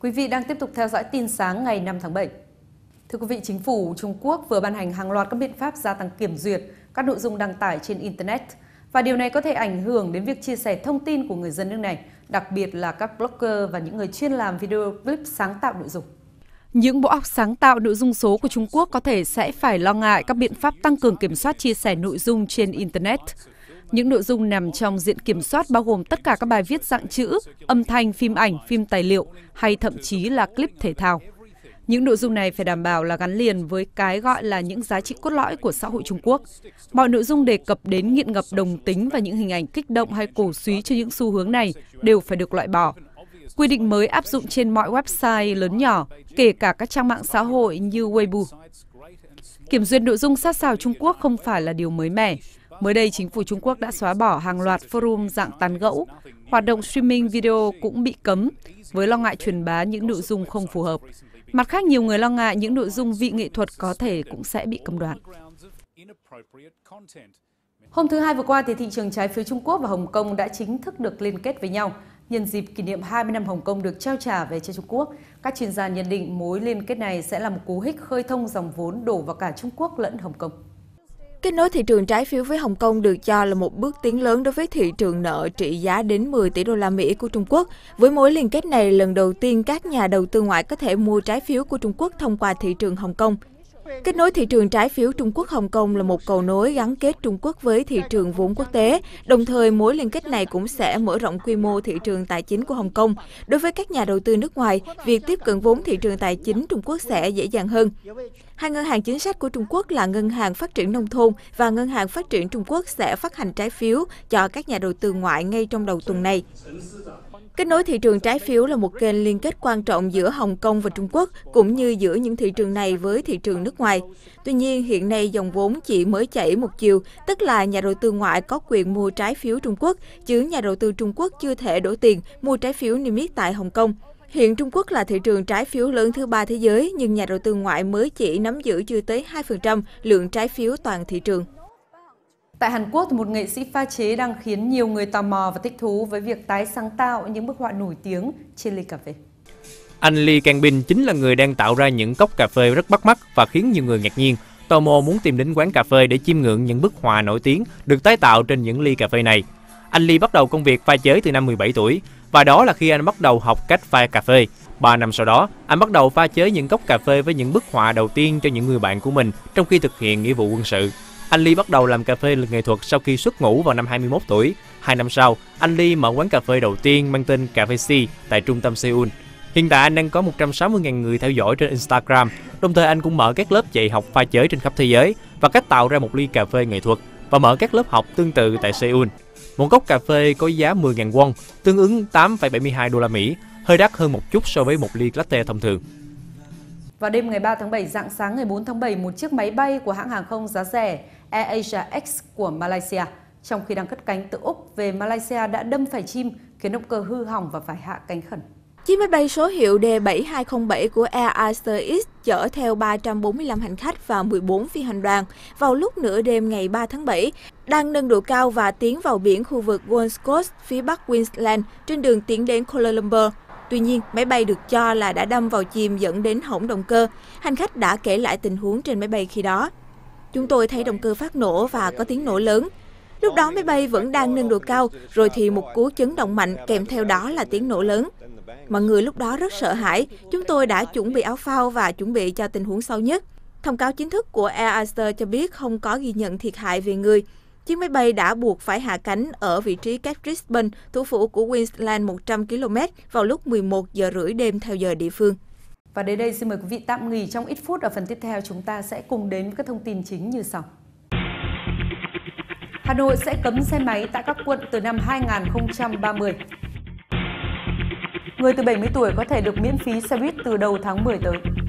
Quý vị đang tiếp tục theo dõi tin sáng ngày 5 tháng 7. Thưa quý vị, chính phủ Trung Quốc vừa ban hành hàng loạt các biện pháp gia tăng kiểm duyệt các nội dung đăng tải trên Internet. Và điều này có thể ảnh hưởng đến việc chia sẻ thông tin của người dân nước này, đặc biệt là các blogger và những người chuyên làm video clip sáng tạo nội dung. Những bộ óc sáng tạo nội dung số của Trung Quốc có thể sẽ phải lo ngại các biện pháp tăng cường kiểm soát chia sẻ nội dung trên Internet. Những nội dung nằm trong diện kiểm soát bao gồm tất cả các bài viết dạng chữ, âm thanh, phim ảnh, phim tài liệu hay thậm chí là clip thể thao. Những nội dung này phải đảm bảo là gắn liền với cái gọi là những giá trị cốt lõi của xã hội Trung Quốc. Mọi nội dung đề cập đến nghiện ngập đồng tính và những hình ảnh kích động hay cổ suý cho những xu hướng này đều phải được loại bỏ. Quy định mới áp dụng trên mọi website lớn nhỏ, kể cả các trang mạng xã hội như Weibo. Kiểm duyệt nội dung sát sao Trung Quốc không phải là điều mới mẻ. Mới đây, chính phủ Trung Quốc đã xóa bỏ hàng loạt forum dạng tán gẫu, hoạt động streaming video cũng bị cấm với lo ngại truyền bá những nội dung không phù hợp. Mặt khác, nhiều người lo ngại những nội dung vị nghệ thuật có thể cũng sẽ bị cấm đoán. Hôm thứ Hai vừa qua, thì thị trường trái phiếu Trung Quốc và Hồng Kông đã chính thức được liên kết với nhau. Nhân dịp kỷ niệm 20 năm Hồng Kông được trao trả về cho Trung Quốc, các chuyên gia nhận định mối liên kết này sẽ là một cú hích khơi thông dòng vốn đổ vào cả Trung Quốc lẫn Hồng Kông. Kết nối thị trường trái phiếu với Hồng Kông được cho là một bước tiến lớn đối với thị trường nợ trị giá đến 10 tỷ đô la Mỹ của Trung Quốc. Với mối liên kết này, lần đầu tiên các nhà đầu tư ngoại có thể mua trái phiếu của Trung Quốc thông qua thị trường Hồng Kông. Kết nối thị trường trái phiếu Trung Quốc Hồng Kông là một cầu nối gắn kết Trung Quốc với thị trường vốn quốc tế, đồng thời mối liên kết này cũng sẽ mở rộng quy mô thị trường tài chính của Hồng Kông. Đối với các nhà đầu tư nước ngoài, việc tiếp cận vốn thị trường tài chính Trung Quốc sẽ dễ dàng hơn. Hai ngân hàng chính sách của Trung Quốc là Ngân hàng Phát triển Nông thôn và Ngân hàng Phát triển Trung Quốc sẽ phát hành trái phiếu cho các nhà đầu tư ngoại ngay trong đầu tuần này. Kết nối thị trường trái phiếu là một kênh liên kết quan trọng giữa Hồng Kông và Trung Quốc, cũng như giữa những thị trường này với thị trường nước ngoài. Tuy nhiên, hiện nay dòng vốn chỉ mới chảy một chiều, tức là nhà đầu tư ngoại có quyền mua trái phiếu Trung Quốc, chứ nhà đầu tư Trung Quốc chưa thể đổ tiền mua trái phiếu niêm yết tại Hồng Kông. Hiện Trung Quốc là thị trường trái phiếu lớn thứ ba thế giới, nhưng nhà đầu tư ngoại mới chỉ nắm giữ chưa tới 2% lượng trái phiếu toàn thị trường. Tại Hàn Quốc, một nghệ sĩ pha chế đang khiến nhiều người tò mò và thích thú với việc tái sáng tạo những bức họa nổi tiếng trên ly cà phê. Anh Lee Kang Bin chính là người đang tạo ra những cốc cà phê rất bắt mắt và khiến nhiều người ngạc nhiên. Tò mò muốn tìm đến quán cà phê để chiêm ngưỡng những bức họa nổi tiếng được tái tạo trên những ly cà phê này. Anh Lee bắt đầu công việc pha chế từ năm 17 tuổi và đó là khi anh bắt đầu học cách pha cà phê. 3 năm sau đó, anh bắt đầu pha chế những cốc cà phê với những bức họa đầu tiên cho những người bạn của mình trong khi thực hiện nghĩa vụ quân sự. Anh Ly bắt đầu làm cà phê nghệ thuật sau khi xuất ngũ vào năm 21 tuổi. Hai năm sau, anh Ly mở quán cà phê đầu tiên mang tên Cà phê Si tại trung tâm Seoul. Hiện tại anh đang có 160.000 người theo dõi trên Instagram, đồng thời anh cũng mở các lớp dạy học pha chế trên khắp thế giới và cách tạo ra một ly cà phê nghệ thuật và mở các lớp học tương tự tại Seoul. Một cốc cà phê có giá 10.000 won, tương ứng 8,72 đô la Mỹ, hơi đắt hơn một chút so với một ly latte thông thường. Vào đêm ngày 3 tháng 7, dạng sáng ngày 4 tháng 7, một chiếc máy bay của hãng hàng không giá rẻ AirAsia X của Malaysia, trong khi đang cất cánh từ Úc về Malaysia đã đâm phải chim, khiến động cơ hư hỏng và phải hạ cánh khẩn. Chiếc máy bay số hiệu D7207 của Air Aster X chở theo 345 hành khách và 14 phi hành đoàn vào lúc nửa đêm ngày 3 tháng 7, đang nâng độ cao và tiến vào biển khu vực Gold Coast phía bắc Queensland trên đường tiến đến Kuala Lumpur. Tuy nhiên, máy bay được cho là đã đâm vào chìm dẫn đến hỏng động cơ. Hành khách đã kể lại tình huống trên máy bay khi đó. Chúng tôi thấy động cơ phát nổ và có tiếng nổ lớn. Lúc đó máy bay vẫn đang nâng độ cao, rồi thì một cú chấn động mạnh kèm theo đó là tiếng nổ lớn. Mọi người lúc đó rất sợ hãi, chúng tôi đã chuẩn bị áo phao và chuẩn bị cho tình huống sâu nhất. Thông cáo chính thức của Air Aster cho biết không có ghi nhận thiệt hại về người. Chiếc máy bay đã buộc phải hạ cánh ở vị trí cách Brisbane, thủ phủ của Queensland 100 km vào lúc 11 giờ rưỡi đêm theo giờ địa phương. Và đến đây xin mời quý vị tạm nghỉ trong ít phút. Ở phần tiếp theo chúng ta sẽ cùng đến với các thông tin chính như sau. Hà Nội sẽ cấm xe máy tại các quận từ năm 2030. Người từ 70 tuổi có thể được miễn phí xe buýt từ đầu tháng 10 tới.